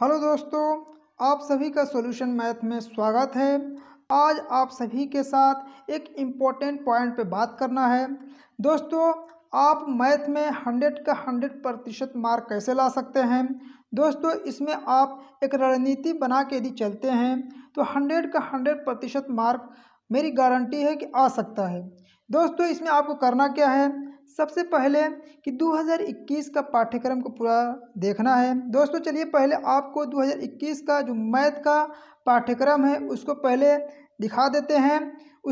hello दोस्तों आप सभी का सॉल्यूशन मैथ में स्वागत है आज आप सभी के साथ एक इम्पॉर्टेंट पॉइंट पे बात करना है दोस्तों आप मैथ में हंड्रेड का हंड्रेड प्रतिशत मार्क कैसे ला सकते हैं दोस्तों इसमें आप एक रणनीति बना के यदि चलते हैं तो हंड्रेड का हंड्रेड प्रतिशत मार्क मेरी गारंटी है कि आ सकता है दोस्तों इसमें आपको करना क्या है सबसे पहले कि 2021 का पाठ्यक्रम को पूरा देखना है दोस्तों चलिए पहले आपको 2021 का जो मैथ का पाठ्यक्रम है उसको पहले दिखा देते हैं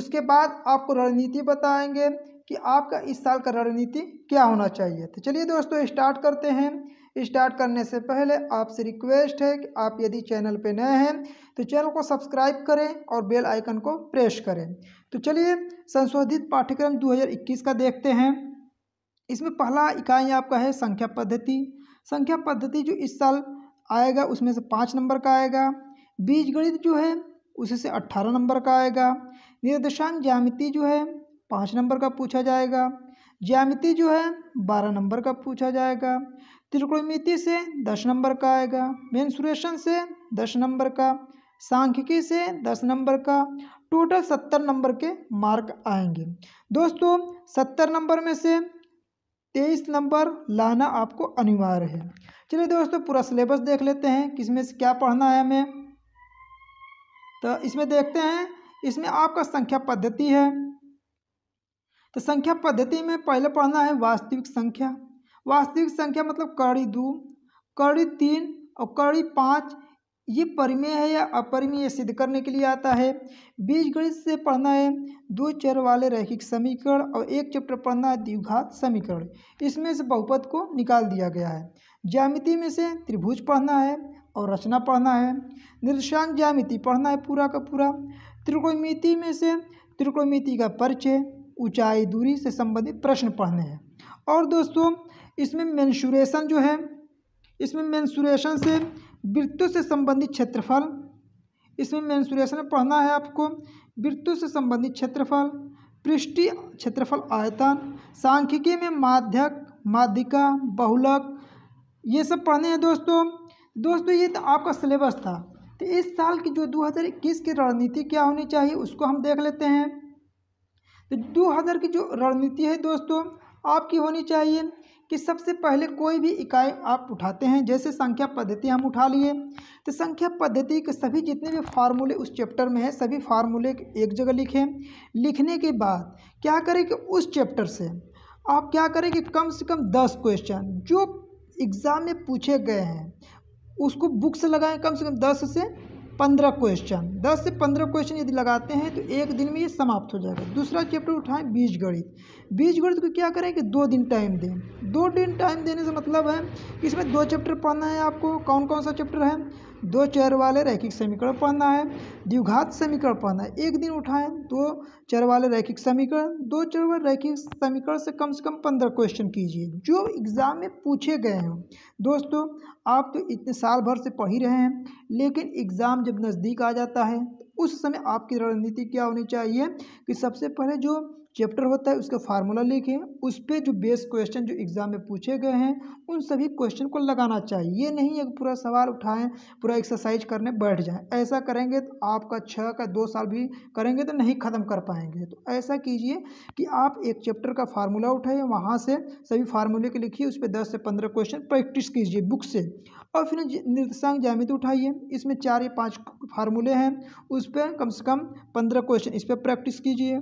उसके बाद आपको रणनीति बताएंगे कि आपका इस साल का रणनीति क्या होना चाहिए तो चलिए दोस्तों स्टार्ट करते हैं स्टार्ट करने से पहले आपसे रिक्वेस्ट है कि आप यदि चैनल पर नए हैं तो चैनल को सब्सक्राइब करें और बेल आइकन को प्रेस करें तो चलिए संशोधित पाठ्यक्रम 2021 का देखते हैं इसमें पहला इकाई आपका है संख्या पद्धति संख्या पद्धति जो इस साल आएगा उसमें से पाँच नंबर का आएगा बीज गणित जो है उससे अट्ठारह नंबर का आएगा निर्देशांक ज्यामिति जो है पाँच नंबर का पूछा जाएगा ज्यामिति जो है बारह नंबर का पूछा जाएगा त्रिकोणमिति से दस नंबर का आएगा मेन्सुरेशन से दस नंबर का सांख्यिकी से दस नंबर का टोटल सत्तर नंबर के मार्क आएंगे दोस्तों सत्तर नंबर में से तेईस नंबर लाना आपको अनिवार्य है चलिए दोस्तों पूरा सिलेबस देख लेते हैं कि इसमें से क्या पढ़ना है हमें तो इसमें देखते हैं इसमें आपका संख्या पद्धति है तो संख्या पद्धति में पहले पढ़ना है वास्तविक संख्या वास्तविक संख्या मतलब कड़ी दो कड़ी तीन और कड़ी पाँच ये परिमेय है या अपरिमेय सिद्ध करने के लिए आता है बीजगणित से पढ़ना है दो चर वाले रैखिक समीकरण और एक चैप्टर पढ़ना है द्विघात समीकरण इसमें से बहुपद को निकाल दिया गया है ज्यामिति में से त्रिभुज पढ़ना है और रचना पढ़ना है निर्देशांक ज्यामिति पढ़ना है पूरा का पूरा त्रिकोणमिति में से त्रिकोणमिति का परिचय ऊंचाई दूरी से संबंधित प्रश्न पढ़ने हैं और दोस्तों इसमें मेंसुरेशन जो है इसमें मेंसुरेशन से वृत्तों से संबंधित क्षेत्रफल इसमें मैंसुरेशन पढ़ना है आपको वृत्तों से संबंधित क्षेत्रफल पृष्ठीय क्षेत्रफल आयतन सांख्यिकी में माध्यक माध्यिका बहुलक ये सब पढ़ने हैं दोस्तों दोस्तों ये तो आपका सिलेबस था तो इस साल की जो 2021 की रणनीति क्या होनी चाहिए उसको हम देख लेते हैं तो 2000 की जो रणनीति है दोस्तों आपकी होनी चाहिए कि सबसे पहले कोई भी इकाई आप उठाते हैं जैसे संख्या पद्धति हम उठा लिए तो संख्या पद्धति के सभी जितने भी फार्मूले उस चैप्टर में है सभी फार्मूले एक जगह लिखें लिखने के बाद क्या करें कि उस चैप्टर से आप क्या करें कि कम से कम दस क्वेश्चन जो एग्ज़ाम में पूछे गए हैं उसको बुक से लगाएं कम से कम दस से पंद्रह क्वेश्चन दस से पंद्रह क्वेश्चन यदि लगाते हैं तो एक दिन में ये समाप्त हो जाएगा दूसरा चैप्टर उठाएं बीज गणित बीज गणित को क्या करें कि दो दिन टाइम दें दो दिन टाइम देने से मतलब है कि इसमें दो चैप्टर पढ़ना है आपको कौन कौन सा चैप्टर है दो चर वाले रैखिक समीकरण पढ़ना है द्विघात समीकरण पढ़ना है एक दिन उठाएं दो चर वाले रैखिक समीकरण दो चर वाले रैखिक समीकरण से कम से कम पंद्रह क्वेश्चन कीजिए जो एग्ज़ाम में पूछे गए हैं दोस्तों आप तो इतने साल भर से पढ़ ही रहे हैं लेकिन एग्ज़ाम जब नज़दीक आ जाता है तो उस समय आपकी रणनीति क्या होनी चाहिए कि सबसे पहले जो चैप्टर होता है उसका फार्मूला लिखें उस पर जो बेस क्वेश्चन जो एग्ज़ाम में पूछे गए हैं उन सभी क्वेश्चन को लगाना चाहिए ये नहीं है कि पूरा सवाल उठाएं पूरा एक्सरसाइज करने बैठ जाएं ऐसा करेंगे तो आपका छः का दो साल भी करेंगे तो नहीं ख़त्म कर पाएंगे तो ऐसा कीजिए कि आप एक चैप्टर का फार्मूला उठाइए वहाँ से सभी फार्मूले के लिखिए उस पर दस से पंद्रह क्वेश्चन प्रैक्टिस कीजिए बुक से और फिर निर्देशांग जामित उठाइए इसमें चार या पाँच फार्मूले हैं उस पर कम से कम पंद्रह क्वेश्चन इस पर प्रैक्टिस कीजिए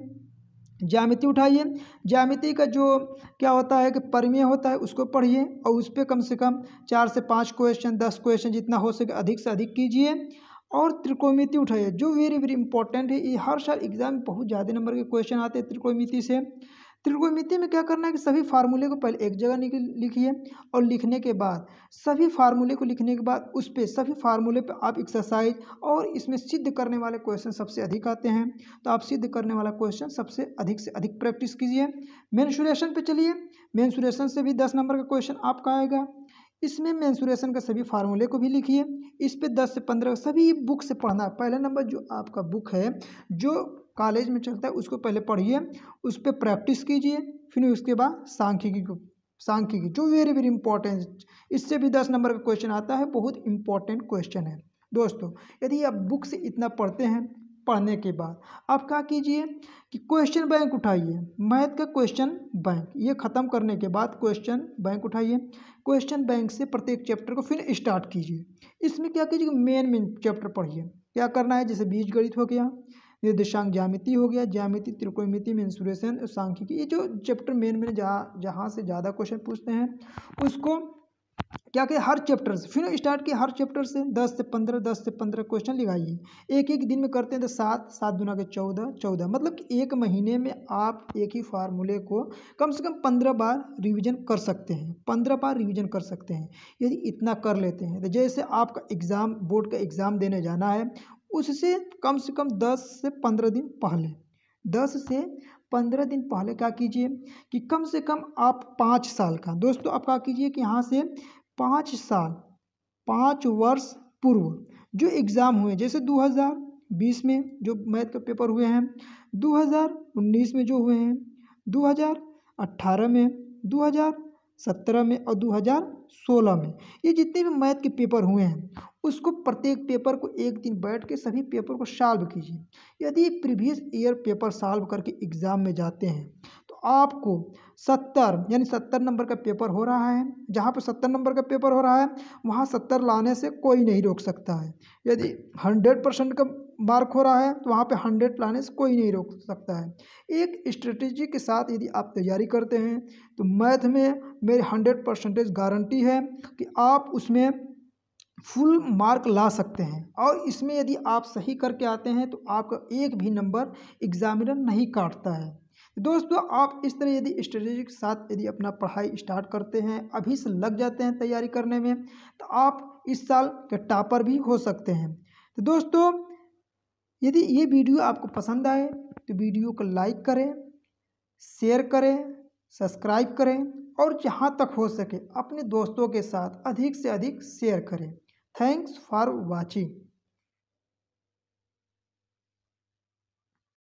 ज्यामिति उठाइए ज्यामिति का जो क्या होता है कि परिमेय होता है उसको पढ़िए और उस पर कम से कम चार से पाँच क्वेश्चन दस क्वेश्चन जितना हो सके अधिक से अधिक कीजिए और त्रिकोणमिति उठाइए जो वेरी वेरी इंपॉर्टेंट है ये हर साल एग्जाम में बहुत ज़्यादा नंबर के क्वेश्चन आते हैं त्रिकोणमिति से त्रिकोणमिति में क्या करना है कि सभी फार्मूले को पहले एक जगह लिखिए और लिखने के बाद सभी फार्मूले को लिखने के बाद उस पर सभी फार्मूले पर आप एक्सरसाइज और इसमें सिद्ध करने वाले क्वेश्चन सबसे अधिक आते हैं तो आप सिद्ध करने वाला क्वेश्चन सबसे अधिक से अधिक प्रैक्टिस कीजिए मेन्सुरेशन पर चलिए मेन्सुरेशन से भी दस नंबर का क्वेश्चन आपका आएगा इसमें मैंसुरेशन के सभी फार्मूले को भी लिखिए इस पर दस से पंद्रह सभी बुक से पढ़ना पहला नंबर जो आपका बुक है जो कॉलेज में चलता है उसको पहले पढ़िए उस पर प्रैक्टिस कीजिए फिर उसके बाद सांख्यिकी को सांख्यिकी जो वेरी वेरी इंपॉर्टेंट इससे भी दस नंबर का क्वेश्चन आता है बहुत इंपॉर्टेंट क्वेश्चन है दोस्तों यदि आप बुक से इतना पढ़ते हैं पढ़ने के बाद अब क्या कीजिए कि क्वेश्चन बैंक उठाइए मैथ का क्वेश्चन बैंक ये ख़त्म करने के बाद क्वेश्चन बैंक उठाइए क्वेश्चन बैंक से प्रत्येक चैप्टर को फिर स्टार्ट कीजिए इसमें क्या कीजिए मेन मेन चैप्टर पढ़िए क्या करना है जैसे बीज गणित हो गया निर्देशांक ज्यामिति हो गया ज्यामिति त्रिकोणमिति मेंसुरेशन सांख्यिकी ये जो चैप्टर मेन मेन जहाँ जहाँ से ज़्यादा क्वेश्चन पूछते हैं उसको क्या क्या हर चैप्टर से फिर स्टार्ट किया हर चैप्टर से दस से पंद्रह दस से पंद्रह क्वेश्चन लिखाइए एक एक दिन में करते हैं तो सात सात दुना के चौदह चौदह मतलब कि एक महीने में आप एक ही फार्मूले को कम से कम पंद्रह बार रिवीजन कर सकते हैं पंद्रह बार रिवीजन कर सकते हैं यदि इतना कर लेते हैं तो जैसे आपका एग्ज़ाम बोर्ड का एग्ज़ाम देने जाना है उससे कम से कम दस से पंद्रह दिन पहले दस से पंद्रह दिन पहले क्या कीजिए कि कम से कम आप पाँच साल का दोस्तों आप क्या कीजिए कि यहाँ से पाँच साल पाँच वर्ष पूर्व जो एग्ज़ाम हुए जैसे 2020 में जो मैथ का पेपर हुए हैं 2019 में जो हुए हैं 2018 में सत्रह में और दो हज़ार सोलह में ये जितने भी मैथ के पेपर हुए हैं उसको प्रत्येक पेपर को एक दिन बैठ के सभी पेपर को सॉल्व कीजिए यदि प्रीवियस ईयर पेपर सॉल्व करके एग्ज़ाम में जाते हैं तो आपको सत्तर यानी सत्तर नंबर का पेपर हो रहा है जहाँ पर सत्तर नंबर का पेपर हो रहा है वहाँ सत्तर लाने से कोई नहीं रोक सकता है यदि हंड्रेड परसेंट का मार्क हो रहा है तो वहाँ पे हंड्रेड प्लानिस कोई नहीं रोक सकता है एक स्ट्रेटजी के साथ यदि आप तैयारी करते हैं तो मैथ में मेरी हंड्रेड परसेंटेज गारंटी है कि आप उसमें फुल मार्क ला सकते हैं और इसमें यदि आप सही करके आते हैं तो आपका एक भी नंबर एग्जामिनर नहीं काटता है दोस्तों आप इस तरह यदि स्ट्रेटेजी के साथ यदि अपना पढ़ाई स्टार्ट करते हैं अभी से लग जाते हैं तैयारी करने में तो आप इस साल के टॉपर भी हो सकते हैं तो दोस्तों यदि ये वीडियो आपको पसंद आए तो वीडियो को लाइक करें शेयर करें सब्सक्राइब करें और जहाँ तक हो सके अपने दोस्तों के साथ अधिक से अधिक शेयर करें थैंक्स फॉर वॉचिंग